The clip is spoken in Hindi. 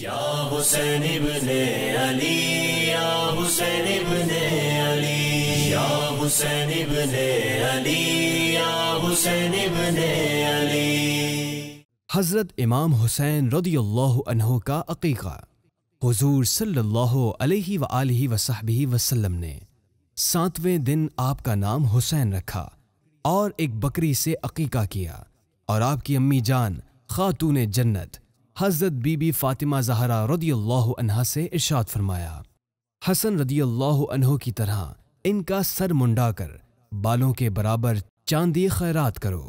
या हुसैन इब्ने अली या हुसैन इब्ने अली या हुसैन इब्ने अली या हुसैन इब्ने अली हज़रत इमाम हुसैन रदी अल्लाह का अकीक़ा हजूर सल्लल्लाहु अलैहि व ने सातवें दिन आपका नाम हुसैन रखा और एक बकरी से अकीका किया और आपकी अम्मी जान खातून जन्नत حضرت بی بی فاطمہ زہرا رضی اللہ عنہ سے ارشاد فرمایا حسن رضی اللہ عنہ کی طرح ان کا سر منڈا کر بالوں کے برابر چاندی خیرات کرو